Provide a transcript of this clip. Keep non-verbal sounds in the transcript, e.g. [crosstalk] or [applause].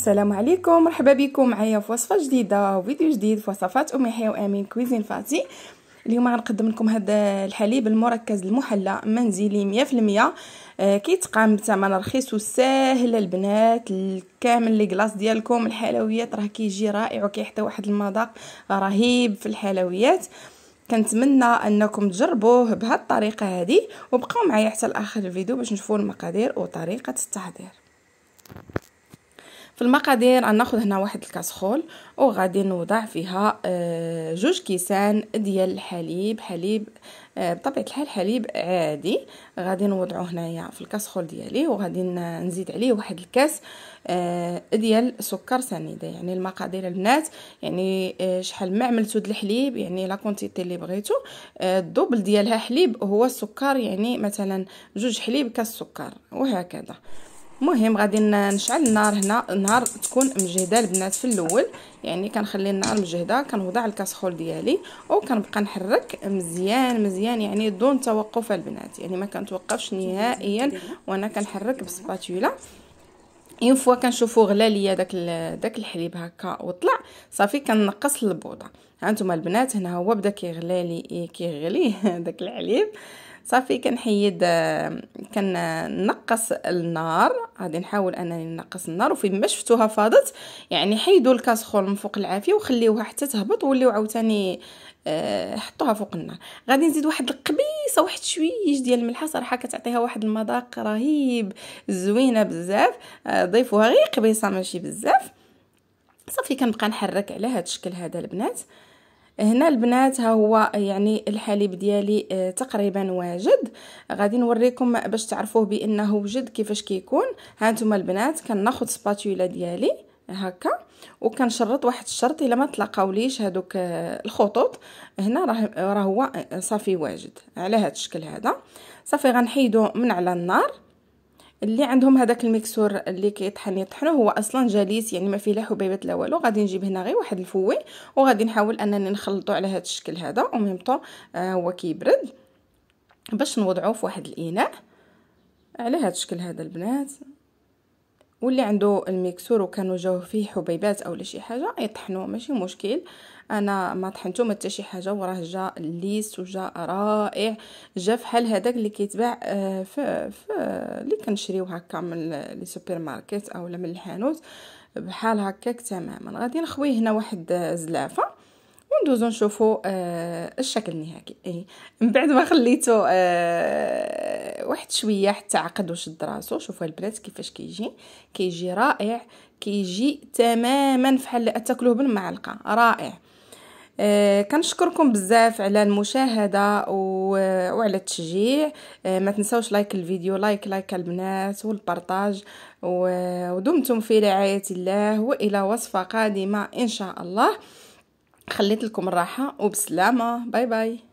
السلام عليكم مرحبا بكم معايا في وصفه جديده وفيديو جديد في وصفات ام يحيى وامين كويزين فاتي اليوم غنقدم لكم هذا الحليب المركز المحلى منزلي 100% آه كيتقام بثمن رخيص وساهل البنات كامل لي كلاص ديالكم الحلويات راه كيجي رائع وكيحتوي واحد المذاق رهيب في الحلويات كنتمنى انكم تجربوه بهذه الطريقه هذه وبقاو معايا حتى لاخر الفيديو باش نشوفوا المقادير وطريقه التحضير في المقادير غناخذ هنا واحد الكاسخول وغادي نوضع فيها آه، جوج كيسان ديال الحليب حليب آه، بطبيعه الحال حليب عادي غادي نوضعو هنايا في الكاسخول ديالي وغادي نزيد عليه واحد الكاس آه، ديال سكر سنيده يعني المقادير البنات يعني شحال ما عملتو د الحليب يعني لا كونتيتي اللي بغيتو الدوبل ديالها حليب هو السكر يعني مثلا جوج حليب كاس سكر وهكذا مهم غادي نشعل النار هنا النار تكون مجهده البنات في الاول يعني كنخلي النار مجهده كنوضع الكاسخول ديالي وكنبقى نحرك مزيان مزيان يعني دون توقف البنات يعني ما كنتوقفش نهائيا وانا كنحرك بالسباتولا اون فوا كنشوفو غلا ليا داك داك الحليب هكا وطلع صافي كنقص البوطه هانتوما البنات هنا هو بدا كيغلي لي كيغلي [laughs] داك الحليب صافي كنحيد كنقص النار غادي نحاول انني نقص النار وفي ما شفتوها فاضت يعني حيدوا الكاسخول من فوق العافيه وخليوها حتى تهبط وليو عاوتاني آه، حطوها فوق النار غادي نزيد واحد القبيل ناقصه واحد شويش ديال الملحه صراحه كتعطيها واحد المذاق رهيب زوينه بزاف آه، ضيفوها غير قبيصه ماشي بزاف صافي كنبقى نحرك على هذا الشكل هذا البنات هنا البنات ها هو يعني الحليب ديالي آه، تقريبا واجد غادي نوريكم باش تعرفوه بانه وجد كيفاش كيكون ها البنات كناخذ سباتولا ديالي هكا وكنشرط واحد الشرط الا ما تلاقاوليش هذوك آه، الخطوط هنا راه راه هو آه، صافي واجد على هذا الشكل هذا صافي غنحيدو من على النار اللي عندهم هذاك الميكسور اللي كيطحن يطحنوا هو اصلا جليس يعني ما فيه لا حبيبات لا والو غادي نجيب هنا غير واحد الفوي وغادي نحاول انني نخلطو على هذا الشكل هذا وميم آه هو كيبرد باش نوضعوه في واحد الاناء على هذا الشكل هذا البنات واللي عنده الميكسور وكانوا جاو فيه حبيبات اولا شي حاجه يطحنوه ماشي مشكل انا ما طحنتو ما حتى شي حاجه وراه جا ليس وجا رائع جا فحال هذاك اللي كيتباع في, آه، في اللي كنشريو هكا من لي سوبر ماركت اولا من الحانوت بحال هكاك تماما غادي نخوي هنا واحد آه، زلافه وندوزو نشوفو آه الشكل النهائي اي من بعد ما خليته آه واحد شويه حتى عقد وشد راسو شوفوا البنات كيفاش كيجي كيجي رائع كيجي تماما فحال تاكلوه بالمعلقه رائع آه كنشكركم بزاف على المشاهده و... وعلى التشجيع آه ما تنساوش لايك الفيديو لايك لايك البنات والبارطاج و... ودمتم في رعايه الله والى وصفه قادمه ان شاء الله خليت لكم الراحه وبسلامه باي باي